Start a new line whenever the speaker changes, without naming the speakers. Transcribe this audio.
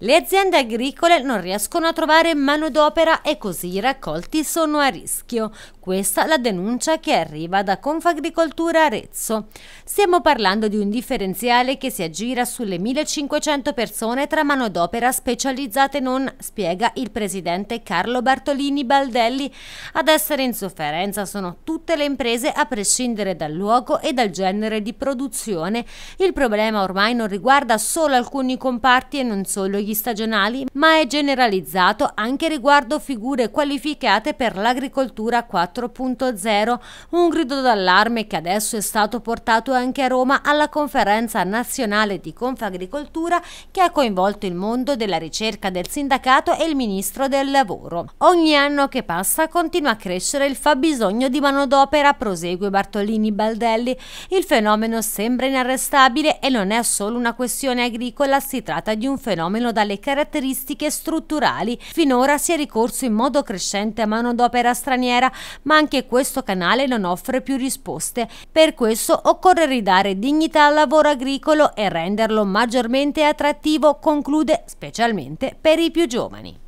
Le aziende agricole non riescono a trovare manodopera e così i raccolti sono a rischio. Questa è la denuncia che arriva da Confagricoltura Arezzo. Stiamo parlando di un differenziale che si aggira sulle 1500 persone tra manodopera specializzate e non, spiega il presidente Carlo Bartolini Baldelli. Ad essere in sofferenza sono tutte le imprese a prescindere dal luogo e dal genere di produzione. Il problema ormai non riguarda solo alcuni comparti e non solo gli gli stagionali, ma è generalizzato anche riguardo figure qualificate per l'agricoltura 4.0, un grido d'allarme che adesso è stato portato anche a Roma alla conferenza nazionale di Confagricoltura che ha coinvolto il mondo della ricerca del sindacato e il ministro del lavoro. Ogni anno che passa continua a crescere il fabbisogno di manodopera, prosegue Bartolini Baldelli. Il fenomeno sembra inarrestabile e non è solo una questione agricola, si tratta di un fenomeno dalle caratteristiche strutturali. Finora si è ricorso in modo crescente a manodopera straniera, ma anche questo canale non offre più risposte. Per questo occorre ridare dignità al lavoro agricolo e renderlo maggiormente attrattivo, conclude specialmente per i più giovani.